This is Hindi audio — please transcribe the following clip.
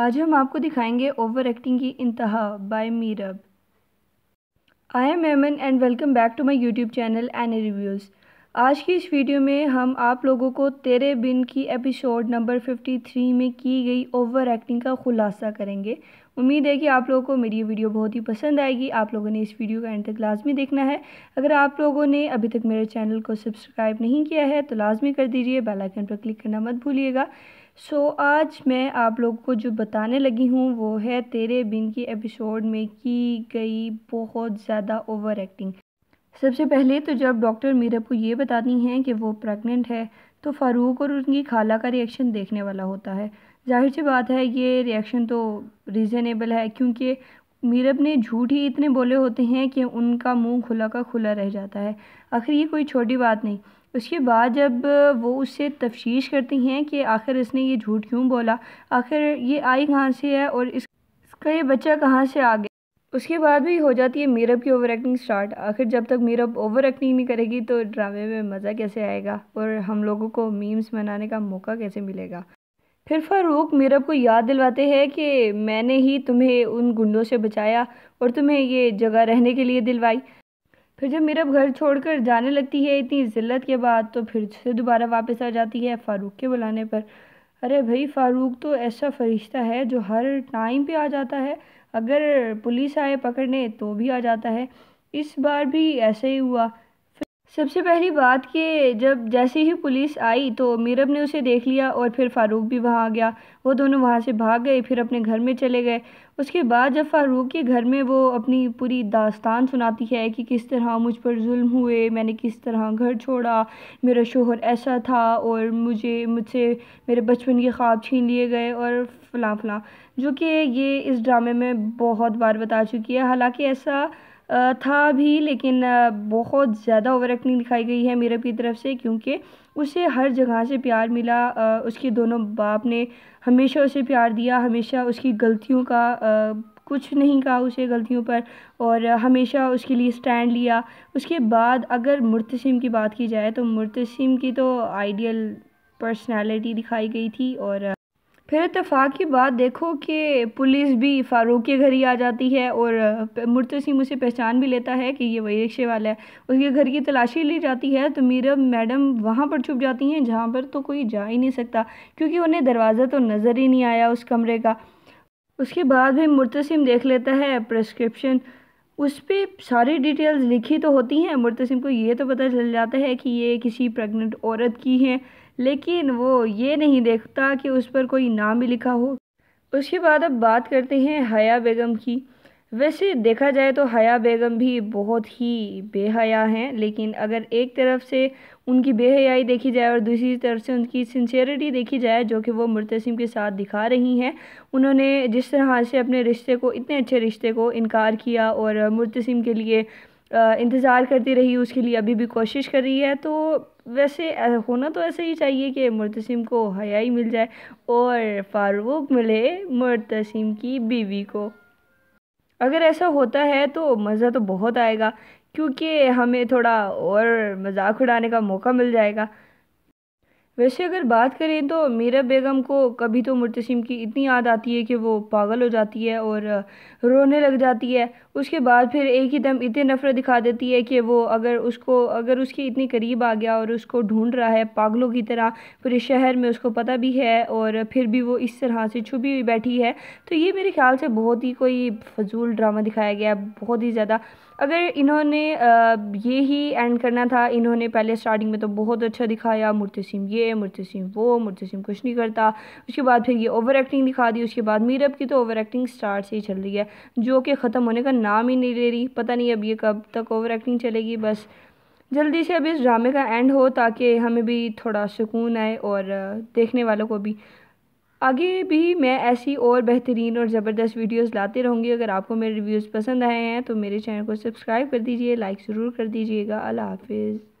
आज हम आपको दिखाएंगे ओवर एक्टिंग की इंतहा by Meerab I am Aiman and welcome back to my YouTube channel N reviews आज की इस वीडियो में हम आप लोगों को तेरे बिन की एपिसोड नंबर 53 में की गई ओवर एक्टिंग का खुलासा करेंगे उम्मीद है कि आप लोगों को मेरी ये वीडियो बहुत ही पसंद आएगी आप लोगों ने इस वीडियो का एंड तक लाजमी देखना है अगर आप लोगों ने अभी तक मेरे चैनल को सब्सक्राइब नहीं किया है तो लाजमी कर दीजिए बेलाइकन पर क्लिक करना मत भूलिएगा सो so, आज मैं आप लोगों को जो बताने लगी हूँ वो है तेरे बिन की एपिसोड में की गई बहुत ज़्यादा ओवर एक्टिंग सबसे पहले तो जब डॉक्टर मीरा को ये बताती हैं कि वो प्रेग्नेंट है तो फ़ारूक और उनकी खाला का रिएक्शन देखने वाला होता है जाहिर सी बात है ये रिएक्शन तो रीज़नेबल है क्योंकि मीरब ने झूठ ही इतने बोले होते हैं कि उनका मुंह खुला का खुला रह जाता है आखिर ये कोई छोटी बात नहीं उसके बाद जब वो उससे तफ्श करती हैं कि आखिर इसने ये झूठ क्यों बोला आखिर ये आई कहाँ से है और इसका ये बच्चा कहाँ से आ गया उसके बाद भी हो जाती है मीरब की ओवर एक्टिंग स्टार्ट आखिर जब तक मीरब ओवर एक्टिंग नहीं करेगी तो ड्रामे में मज़ा कैसे आएगा और हम लोगों को मीम्स बनाने का मौका कैसे मिलेगा फिर फारूक मीरब को याद दिलवाते हैं कि मैंने ही तुम्हें उन गुंडों से बचाया और तुम्हें ये जगह रहने के लिए दिलवाई फिर जब मीरब घर छोड़कर जाने लगती है इतनी ज़िल्लत के बाद तो फिर से दोबारा वापस आ जाती है फारूक के बुलाने पर अरे भाई फ़ारूक तो ऐसा फरिश्ता है जो हर टाइम पे आ जाता है अगर पुलिस आए पकड़ने तो भी आ जाता है इस बार भी ऐसे ही हुआ सबसे पहली बात कि जब जैसे ही पुलिस आई तो मीरब ने उसे देख लिया और फिर फ़ारूक भी वहाँ आ गया वो दोनों वहाँ से भाग गए फिर अपने घर में चले गए उसके बाद जब फ़ारूक के घर में वो अपनी पूरी दास्तान सुनाती है कि किस तरह मुझ पर जुल्म हुए मैंने किस तरह घर छोड़ा मेरा शोहर ऐसा था और मुझे मुझसे मेरे बचपन के ख्वाब छीन लिए गए और फला फला जो कि ये इस ड्रामे में बहुत बार बता चुकी है हालाँकि ऐसा था भी लेकिन बहुत ज़्यादा ओवर एक्टिंग दिखाई गई है मीरा की तरफ से क्योंकि उसे हर जगह से प्यार मिला उसके दोनों बाप ने हमेशा उसे प्यार दिया हमेशा उसकी गलतियों का कुछ नहीं कहा उसे गलतियों पर और हमेशा उसके लिए स्टैंड लिया उसके बाद अगर मुर्तसिम की बात की जाए तो मुर्तसिम की तो आइडियल पर्सनैलिटी दिखाई गई थी और फिर इतफ़ाक़ की बात देखो कि पुलिस भी फ़ारूक़ के घर ही आ जाती है और मुर्तसिम उसे पहचान भी लेता है कि ये वही रिक्शे वाला है उसके घर की तलाशी ली जाती है तो मीरा मैडम वहाँ पर छुप जाती हैं जहाँ पर तो कोई जा ही नहीं सकता क्योंकि उन्हें दरवाज़ा तो नज़र ही नहीं आया उस कमरे का उसके बाद भी मुर्तसिम देख लेता है प्रस्क्रिप्शन उस पर सारी डिटेल्स लिखी तो होती हैं मुर्तसिम को ये तो पता चल जाता है कि ये किसी प्रेग्नेंट औरत की हैं लेकिन वो ये नहीं देखता कि उस पर कोई नाम भी लिखा हो उसके बाद अब बात करते हैं हया बेगम की वैसे देखा जाए तो हया बेगम भी बहुत ही बेहया हैं लेकिन अगर एक तरफ से उनकी बेहयाई देखी जाए और दूसरी तरफ से उनकी सिंसियरिटी देखी जाए जो कि वो मुर्तसिम के साथ दिखा रही हैं उन्होंने जिस तरह से अपने रिश्ते को इतने अच्छे रिश्ते को इनकार किया और मुर्तसिम के लिए इंतज़ार करती रही उसके लिए अभी भी कोशिश कर रही है तो वैसे होना तो ऐसा ही चाहिए कि मुर्तसिम को हयाई मिल जाए और फारूक मिले मुर्तसिम की बीवी को अगर ऐसा होता है तो मज़ा तो बहुत आएगा क्योंकि हमें थोड़ा और मज़ाक उड़ाने का मौका मिल जाएगा वैसे अगर बात करें तो मीरा बेगम को कभी तो मुतसिम की इतनी याद आती है कि वो पागल हो जाती है और रोने लग जाती है उसके बाद फिर एक ही दम इतने नफरत दिखा देती है कि वो अगर उसको अगर उसके इतनी करीब आ गया और उसको ढूंढ रहा है पागलों की तरह पूरे शहर में उसको पता भी है और फिर भी वो इस तरह से छुपी हुई बैठी है तो ये मेरे ख्याल से बहुत ही कोई फजूल ड्रामा दिखाया गया है बहुत ही ज़्यादा अगर इन्होंने ये ही एंड करना था इन्होंने पहले स्टार्टिंग में तो बहुत अच्छा दिखाया मुर्तसिम ये है मुर्तु सिंह वो मुर्तु सिंह कुछ नहीं करता उसके बाद फिर ये ओवर एक्टिंग दिखा दी उसके बाद मीरब की तो ओवर एक्टिंग स्टार्ट से ही चल रही है जो कि ख़त्म होने का नाम ही नहीं ले रही पता नहीं अब ये कब तक ओवर एक्टिंग चलेगी बस जल्दी से अब इस ड्रामे का एंड हो ताकि हमें भी थोड़ा सुकून आए और देखने वालों को भी आगे भी मैं ऐसी और बेहतरीन और ज़बरदस्त वीडियोस लाते रहूँगी अगर आपको मेरे रिव्यूज़ पसंद आए हैं तो मेरे चैनल को सब्सक्राइब कर दीजिए लाइक ज़रूर कर दीजिएगा अल्लाह हाफिज़